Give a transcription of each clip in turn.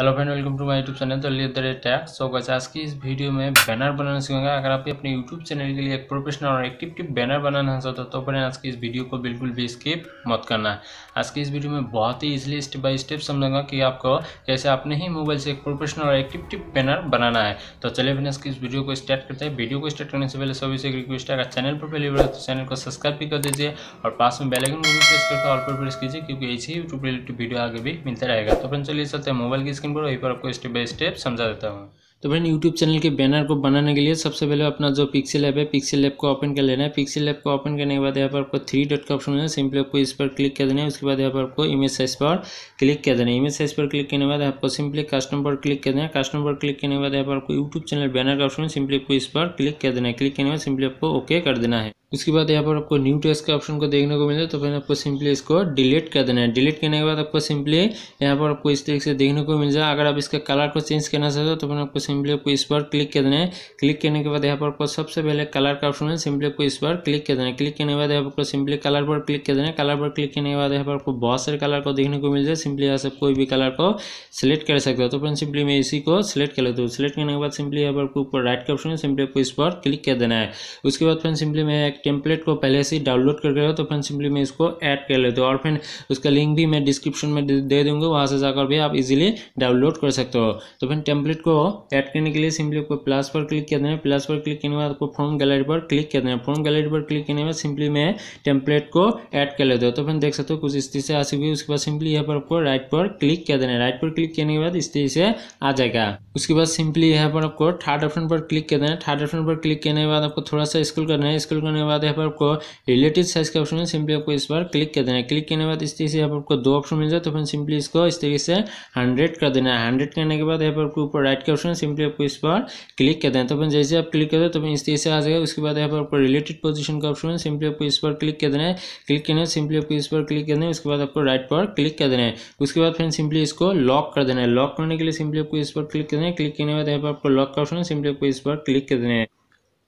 hello friend welcome to my YouTube channel तो the rate सो गज आज की इस वीडियो में बैनर बनाना सीखेंगे अगर आप अपने यूट्यूब चैनल के लिए एक प्रोफेशनल और एक्टिव टिप बैनर बनाना चाहते हो तो फ्रेंड आज की इस वीडियो को बिल्कुल भी स्किप मत करना है आज की इस वीडियो में बहुत ही इजिली स्टेप बाई स्टेप समझूंगा कि आपको कैसे अपने ही मोबाइल से एक प्रोफेशनल और एक्टिव टिप बैनर बनाना है तो चलिए फ्रेंड आज की इस वीडियो को स्टार्ट करते हैं वीडियो को स्टार्ट करने से पहले सभी से एक रिक्वेस्ट है अगर चैनल पर पहले बार तो चैनल को सब्सक्राइब भी कर दीजिए और पास में बेलाइकन को भी प्रेस करके ऑल पर प्रेस कीजिए क्योंकि ऐसे ही यूट्यूब रिलेटेड वीडियो आगे भी मिलता रहेगा तो फ्रेंड चलिए चलते हैं मोबाइल की सिंपल पर वहीं पर आपको स्टेप बाय स्टेप समझा देता हूँ तो फ्रेंड यूट्यूब चैनल के बैनर को बनाने के लिए सबसे पहले अपना जो पिक्सल ऐप है पिक्सल ऐप को ओपन कर लेना है पिक्सल ऐप को ओपन करने के बाद यहाँ पर आपको थ्री डॉट का ऑप्शन है सिंपली आपको इस पर क्लिक कर देना है उसके बाद यहाँ पर आपको इमेज साइज पर क्लिक कर देना है इमेज साइज पर क्लिक करने के बाद आपको सिंपली कस्टम पर क्लिक कर देना है कस्टम पर क्लिक करने के बाद यहाँ पर आपको यूट्यूब चैनल बैनर का ऑप्शन है सिंपली आपको इस पर क्लिक कर देना है क्लिक करने के बाद सिंपली आपको ओके कर देना है उसके बाद यहाँ पर आपको न्यू टेस्ट के ऑप्शन को देखने को है तो फिर आपको सिंपली इसको डिलीट कर देना है डिलीट करने के बाद आपको सिंपली यहाँ पर आपको इस तरीके से देखने को मिल जाए अगर आप इसका कलर को चेंज करना चाहते हो तो फिर आपको सिंपली आपको इस पर क्लिक कर देना है क्लिक करने के बाद यहाँ पर आपको सबसे पहले कलर का ऑप्शन है सिंपली आपको इस पर क्लिक कर देना है क्लिक करने के बाद यहाँ पर सिंपली कलर पर क्लिक कर देना है कलर पर क्लिक करने के बाद यहाँ पर आपको बहुत सारे कलर को देखने को मिल जाए सिंपली यहाँ से कोई भी कलर को सिलेक्ट कर सकते हो तो फिर सिंपली मैं इसी को सिलेक्ट कर लेता हूँ सिलेक्ट करने के बाद सिंपली यहाँ पर आपको ऊपर राइट का ऑप्शन है सिंपली आपको इस पर क्लिक कर देना है उसके बाद फिर सिंपली मैं एक टेम्पलेट को पहले से डाउनलोड करके हो तो फ्रेंड सिंपली मैं इसको ऐड कर लेते हो और फ्रेंड उसका लिंक भी मैं डिस्क्रिप्शन में दे दूँगा वहाँ से जाकर भी आप इजीली डाउनलोड कर सकते हो तो फ्रेंड टेम्पलेट को ऐड करने के लिए सिंपली आपको प्लस पर क्लिक कर देना प्लस पर क्लिक करने के बाद आपको फॉर्म गैलरी पर क्लिक कर देना फॉर्म गैलरी पर क्लिक करने के बाद सिंपली मैं टेम्पलेट को ऐड कर लेते हो तो फ्रेंड देख सकते हो कुछ इस तरह से आ चुकी है उसके बाद सिंपली यहाँ पर आपको राइट पर क्लिक कर देना राइट पर क्लिक करने के बाद इस तरह से आ जाएगा उसके बाद सिंपली यहाँ पर आपको थर्ड ऑप्शन पर क्लिक कर देना थर्ड ऑप्शन पर क्लिक करने के बाद आपको थोड़ा सा स्क्रॉल करना है स्क्रॉल करने के बाद यहाँ पर आपको रिलेटिव साइज का ऑप्शन है सिंपली आपको इस पर क्लिक कर देना है क्लिक करने के बाद इस तरीके से यहाँ पर आपको दो ऑप्शन मिल जाए तो फिर सिंपली इसको इस तरीके से हंड्रेड कर देना है हंड्रेड करने के बाद यहाँ पर आपको ऊपर राइट का ऑप्शन सिंपली आपको इस पर क्लिक कर देना है तो फिर जैसे आप क्लिक कर दो तो फिर इस तरीके से आ जाएगा उसके बाद यहाँ पर आपको रिलेटेड पोजिशन का ऑप्शन है सिंपली आपको इस पर क्लिक कर देना है क्लिक करने सिंपली आपको इस पर क्लिक कर देना है उसके बाद आपको राइट पर क्लिक कर देना है उसके बाद फिर सिंपली इसको लॉक कर देना है लॉक करने के लिए सिंपली आपको इस पर क्लिक कर देना है क्लिक करने के बाद यहाँ पर आपको लॉक का ऑप्शन है सिंपली आपको इस पर क्लिक कर देना है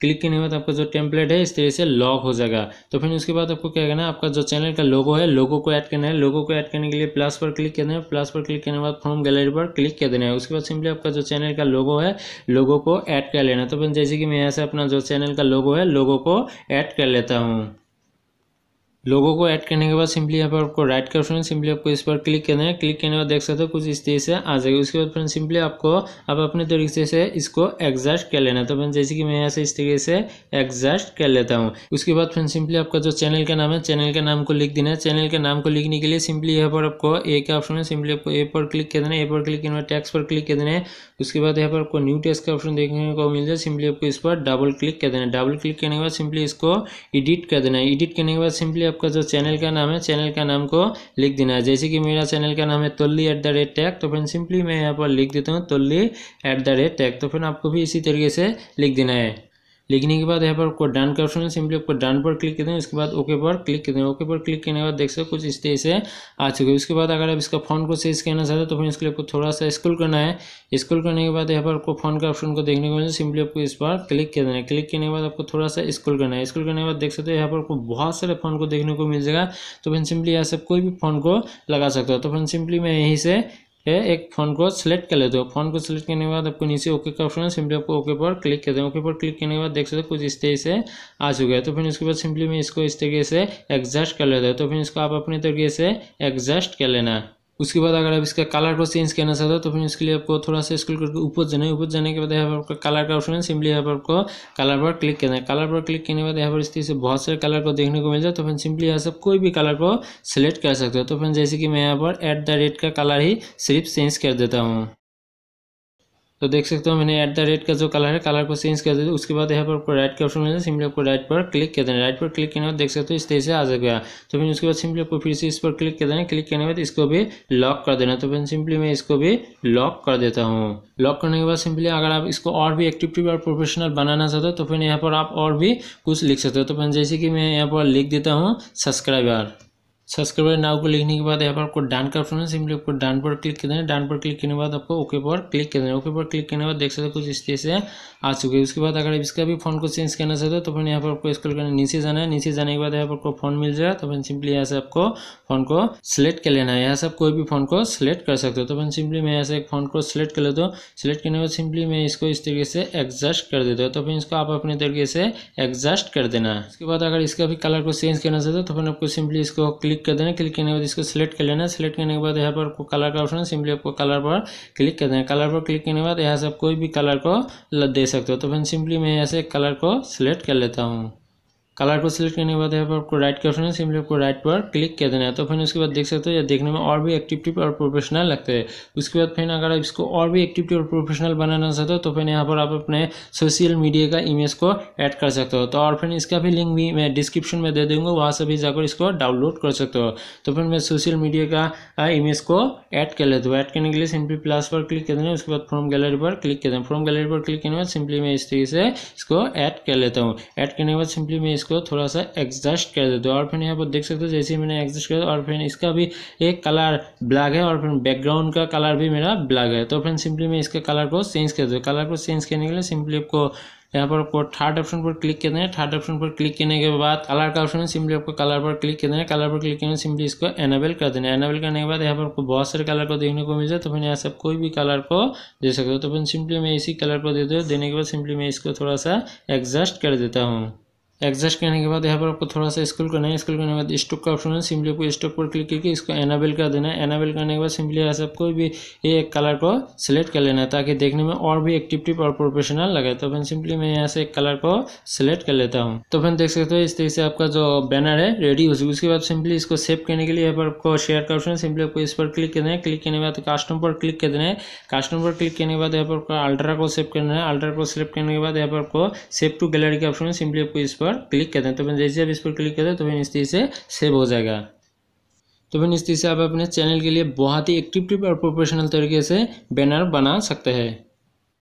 क्लिक करने के बाद आपका जो टेम्पलेट है इस तरह से लॉक हो जाएगा तो फिर उसके बाद आपको क्या करना है आपका जो चैनल का लोगो है लोगो को ऐड करना है लोगो को ऐड करने के लिए प्लस पर क्लिक कर देना है प्लस पर क्लिक करने के बाद फॉर्म गैलरी पर क्लिक कर देना है उसके बाद सिंपली आपका जो चैनल का लोगो है लोगो को ऐड कर लेना तो फिर जैसे कि मैं यहाँ से अपना जो चैनल का लोगो है लोगो को ऐड कर लेता हूँ लोगों को ऐड करने के बाद सिंपली यहाँ पर आपको राइट का ऑप्शन सिंपली आपको इस पर क्लिक करना है क्लिक करने के बाद देख सकते हो कुछ इस तरीके से आ जाएगी उसके बाद फिर सिंपली आपको आप अपने तरीके से इसको एडजस्ट कर लेना तो फिर जैसे कि मैं यहाँ से इस तरीके से एडजस्ट कर लेता हूँ उसके बाद फिर सिंपली आपका जो चैनल का नाम है चैनल का नाम को लिख देना है चैनल के नाम को लिखने के लिए सिंपली यहाँ पर आपको ए का ऑप्शन है सिंपली आपको ए पर क्लिक कर देना है ए पर क्लिक करना टैक्स पर क्लिक कर देना है उसके बाद यहाँ पर आपको न्यू टैक्स का ऑप्शन देखने को मिल जाए सिंपली आपको इस पर डबल क्लिक कर देना है डबल क्लिक करने के बाद सिंपली इसको एडिट कर देना है एडिट करने के बाद सिंपली आपका जो चैनल का नाम है चैनल का नाम को लिख देना है जैसे कि मेरा चैनल का नाम है तोल्ली एट द रेट टैग तो फिर सिंपली मैं यहाँ पर लिख देता हूँ तोल्ली एट द रेट टैग तो फिर आपको भी इसी तरीके से लिख देना है लिखने के बाद यहाँ पर आपको डन का ऑप्शन है सिंपली आपको डन पर क्लिक कर दें उसके बाद ओके पर क्लिक कर दें ओके पर क्लिक करने के बाद देख सकते कुछ इस तरह से आ चुके हैं उसके बाद अगर आप इसका फोन को सेज करना चाहते हैं तो फिर इसके लिए आपको थोड़ा सा स्क्रोल करना है स्क्रोल करने के बाद यहाँ पर आपको फोन का ऑप्शन को देखने को मिले सिंपली आपको इस पर क्लिक कर देना है क्लिक करने के बाद आपको थोड़ा सा स्क्रोल करना है स्क्रोल करने के बाद देख सकते हो यहाँ पर आपको बहुत सारे फोन को देखने को मिल जाएगा तो फिर सिंपली यहाँ से कोई भी फोन को लगा सकते हो तो फिर सिंपली मैं यहीं से है एक फ़ॉन्ट को सिलेक्ट कर लेते हो फ़ॉन्ट को सिलेक्ट करने के बाद आपको नीचे ओके का ऑप्शन है सिंपली आपको ओके पर क्लिक करते हैं ओके पर क्लिक करने के बाद देख सकते हो कुछ इस तरीके से आ चुका है तो फिर उसके बाद सिंपली मैं इसको इस तरीके से एडजस्ट कर लेता हूँ तो फिर इसको आप अपने तरीके से एडजस्ट कर लेना है उसके बाद अगर आप इसका कलर को चेंज करना चाहते हो तो फिर इसके लिए आपको थोड़ा सा स्क्रॉल करके ऊपर जाना है ऊपर जाने के बाद यहाँ पर आपका कलर का ऑप्शन है सिंपली यहाँ पर आपको कलर पर क्लिक करना है कलर पर क्लिक करने के बाद यहाँ पर इस तरह से बहुत सारे कलर को देखने को मिल जाए तो फिर सिंपली यहाँ से कोई भी कलर को सिलेक्ट कर सकते हो तो फिर जैसे कि मैं यहाँ पर एट द रेट का कलर ही सिर्फ चेंज कर देता हूँ तो देख सकते हो मैंने एट द रेट का जो कलर है कलर को चेंज कर दिया उसके बाद यहाँ पर आपको राइट का ऑप्शन मिलेगा सिंपली आपको राइट पर क्लिक कर देना राइट पर क्लिक करने बाद देख सकते हो इस तरह से आ जाएगा तो फिर उसके बाद सिंपली आपको फिर से इस पर क्लिक कर देना क्लिक करने के बाद इसको भी लॉक कर देना तो फिर सिंपली मैं इसको भी लॉक कर देता हूँ लॉक करने के बाद सिंपली अगर आप इसको और भी एक्टिविटी और प्रोफेशनल बनाना चाहते हो तो फिर यहाँ पर आप और भी कुछ लिख सकते हो तो फिर जैसे कि मैं यहाँ पर लिख देता हूँ सब्सक्राइबर सब्सक्राइबर नाव को लिखने के बाद यहाँ पर आपको डान का ऑप्शन है सिंपली आपको डान पर क्लिक कर देना डान पर क्लिक करने के बाद आपको ओके पर क्लिक कर देना ओके पर क्लिक करने के बाद देख सकते हो कुछ इस तरह से आ चुके हैं उसके बाद अगर इसका भी फोन को चेंज करना चाहते हो तो फिर यहाँ पर आपको स्क्रॉल करना नीचे जाना है नीचे जाने के बाद यहाँ पर आपको फोन मिल जाएगा तो फिर सिंपली यहाँ से आपको फोन को सिलेक्ट कर लेना है यहाँ से आप कोई भी फोन को सिलेक्ट कर सकते हो तो फिर सिंपली मैं यहाँ से एक फोन को सिलेक्ट कर लेता हूँ सिलेक्ट करने के बाद सिंपली मैं इसको इस तरीके से एडजस्ट कर देता हूँ तो फिर इसको आप अपने तरीके से एडजस्ट कर देना है उसके बाद अगर इसका भी कलर को चेंज करना चाहते हो तो फिर आपको सिंपली इसको क्लिक क्लिक कर देना क्लिक करने के बाद इसको सिलेक्ट कर लेना सिलेक्ट करने के बाद यहाँ पर कलर का ऑप्शन सिंपली आपको कलर पर क्लिक कर देना कलर पर क्लिक करने के बाद यहाँ से आप कोई भी कलर को दे सकते हो तो फिर सिंपली मैं यहाँ से कलर को सिलेक्ट कर लेता हूँ कलर को सिलेक्ट करने के बाद यहाँ पर आपको राइट का ऑप्शन है सिंपली आपको राइट पर क्लिक कर देना है तो फिर उसके बाद देख सकते हो या देखने में और भी एक्टिविटी और प्रोफेशनल लगते हैं उसके बाद फिर अगर आप इसको और भी एक्टिविटी और प्रोफेशनल बनाना चाहते हो तो फिर यहाँ पर आप अपने सोशल मीडिया का इमेज को ऐड कर सकते हो तो और फिर इसका भी लिंक भी मैं डिस्क्रिप्शन में दे दूँगा वहाँ से भी जाकर इसको डाउनलोड कर सकते हो तो फिर मैं सोशल मीडिया का इमेज को ऐड कर लेता हूँ ऐड करने के लिए सिंपली प्लस पर क्लिक कर देना उसके बाद फ्रॉम गैलरी पर क्लिक कर देना फ्रॉम गैलरी पर क्लिक करने के बाद सिंपली मैं इस तरीके से इसको ऐड कर लेता हूँ ऐड करने के बाद सिंपली मैं इसको तो थोड़ा सा एडजस्ट कर देते हो और फिर यहाँ पर देख सकते हो जैसे मैंने एडजस्ट कर और फिर इसका भी एक कलर ब्लैक है और फिर बैकग्राउंड का कलर भी मेरा ब्लैक है तो फिर सिंपली मैं इसके कलर को चेंज कर दूँ कलर को चेंज करने के लिए सिंपली आपको यहाँ पर आपको थर्ड ऑप्शन पर क्लिक करना है थर्ड ऑप्शन पर क्लिक करने के बाद कलर का ऑप्शन सिंपली आपको कलर पर क्लिक करना है कलर पर क्लिक करना है सिंपली इसको एनेबल कर देना है एनेबल करने के बाद यहाँ पर आपको बहुत सारे कलर को देखने को मिल जाए तो फिर यहाँ से आप कोई भी कलर को दे सकते हो तो फिर सिंपली मैं इसी कलर को दे दो देने के बाद सिंपली मैं इसको थोड़ा सा एडजस्ट कर देता हूँ एग्जस्ट करने के बाद यहाँ पर आपको थोड़ा सा स्कूल करना है स्कूल करने के बाद स्टॉक का ऑप्शन है सिंपली आपको स्टॉक पर क्लिक करके इसको एनाबल कर देना है एनाबल करने के बाद सिंपली यहाँ से आपको भी ये कलर को सिलेक्ट कर लेना है ताकि देखने में और भी एक्टिव और प्रोफेशनल लगे तो फिर सिंपली मैं यहाँ से एक कलर को सिलेक्ट कर लेता हूँ तो फिर देख सकते हो इस तरीके से आपका जो बैनर है रेडी हो उसके बाद सिंपली इसको सेव करने के लिए यहाँ पर आपको शेयर का ऑप्शन सिंपली आपको इस पर क्लिक कर देना है क्लिक करने के बाद कास्टम पर क्लिक कर देना है कास्टम पर क्लिक करने के बाद यहाँ पर अल्ट्रा को सेव करना है अल्ट्रा को सिलेक्ट करने के बाद यहाँ पर आपको सेव टू गैलरी का ऑप्शन है सिंपली आपको इस पर पर क्लिक कर दें तो फिर जैसे आप इस पर क्लिक कर हैं तो फिर इस से सेव हो जाएगा तो फिर इस से आप अपने चैनल के लिए बहुत ही एक्टिव और प्रोफेशनल तरीके से बैनर बना सकते हैं